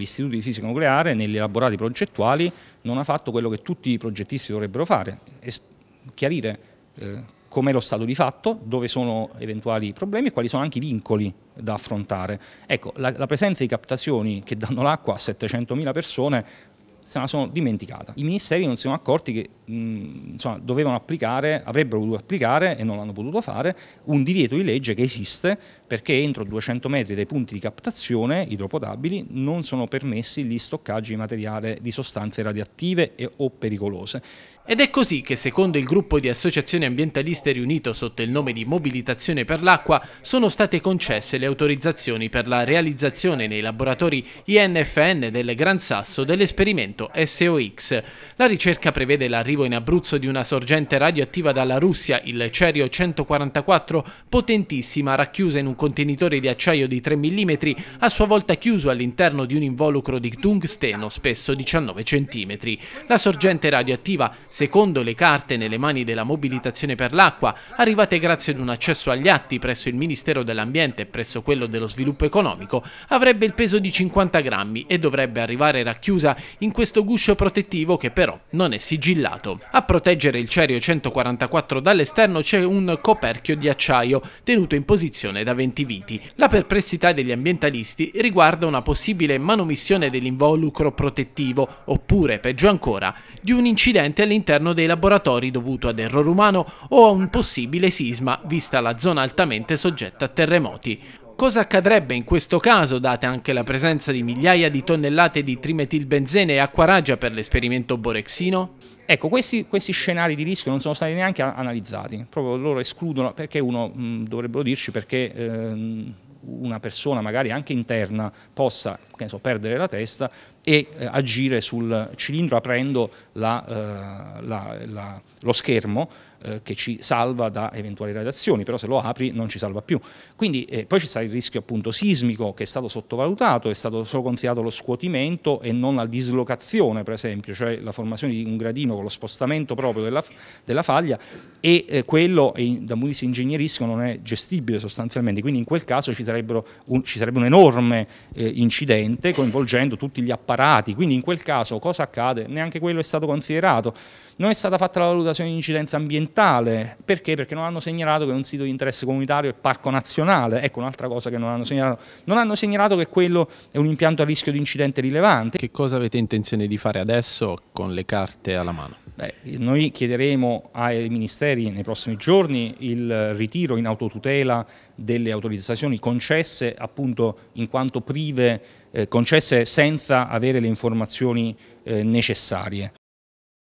l'Istituto di Fisica Nucleare negli elaborati progettuali non ha fatto quello che tutti i progettisti dovrebbero fare, chiarire eh, com'è lo stato di fatto, dove sono eventuali problemi e quali sono anche i vincoli da affrontare. Ecco, la, la presenza di captazioni che danno l'acqua a 700.000 persone se la sono dimenticata. I ministeri non si sono accorti che mh, insomma, dovevano applicare, avrebbero potuto applicare e non l'hanno potuto fare, un divieto di legge che esiste perché entro 200 metri dai punti di captazione idropotabili non sono permessi gli stoccaggi di materiale di sostanze radioattive e, o pericolose. Ed è così che secondo il gruppo di associazioni ambientaliste riunito sotto il nome di Mobilitazione per l'Acqua sono state concesse le autorizzazioni per la realizzazione nei laboratori INFN del Gran Sasso dell'esperimento detto SOX. La ricerca prevede l'arrivo in Abruzzo di una sorgente radioattiva dalla Russia, il Cerio 144, potentissima, racchiusa in un contenitore di acciaio di 3 mm, a sua volta chiuso all'interno di un involucro di tungsteno spesso 19 cm. La sorgente radioattiva, secondo le carte nelle mani della mobilitazione per l'acqua, arrivate grazie ad un accesso agli atti presso il Ministero dell'Ambiente e presso quello dello Sviluppo Economico, avrebbe il peso di 50 grammi e dovrebbe arrivare racchiusa in questo guscio protettivo che però non è sigillato. A proteggere il Cerio 144 dall'esterno c'è un coperchio di acciaio tenuto in posizione da 20 viti. La perplessità degli ambientalisti riguarda una possibile manomissione dell'involucro protettivo oppure, peggio ancora, di un incidente all'interno dei laboratori dovuto ad errore umano o a un possibile sisma vista la zona altamente soggetta a terremoti. Cosa accadrebbe in questo caso, date anche la presenza di migliaia di tonnellate di trimetilbenzene e acquaragia per l'esperimento borexino? Ecco, questi, questi, scenari di rischio non sono stati neanche analizzati, proprio loro escludono, perché uno mh, mm, dovrebbero dirci perché ehm, una persona magari anche interna possa so, perdere la testa e eh, agire sul cilindro aprendo la, eh, la, la, lo schermo eh, che ci salva da eventuali radiazioni, però se lo apri non ci salva più. Quindi eh, poi ci sarà il rischio appunto sismico che è stato sottovalutato, è stato solo considerato lo scuotimento e non la dislocazione per esempio, cioè la formazione di un gradino con lo spostamento proprio della, della faglia e eh, quello in, da un punto di vista ingegneristico non è gestibile sostanzialmente, quindi in quel caso ci, un, ci sarebbe un enorme eh, incidente coinvolgendo tutti gli apparati apparati, quindi in quel caso cosa accade? Neanche quello è stato considerato. Non è stata fatta la valutazione di incidenza ambientale, perché? Perché non hanno segnalato che è un sito di interesse comunitario e parco nazionale, ecco un'altra cosa che non hanno segnalato. Non hanno segnalato che quello è un impianto a rischio di incidente rilevante. Che cosa avete intenzione di fare adesso con le carte alla mano? Beh, noi chiederemo ai ministeri nei prossimi giorni il ritiro in autotutela delle autorizzazioni concesse appunto in quanto prive, eh, concesse senza avere le informazioni eh, necessarie.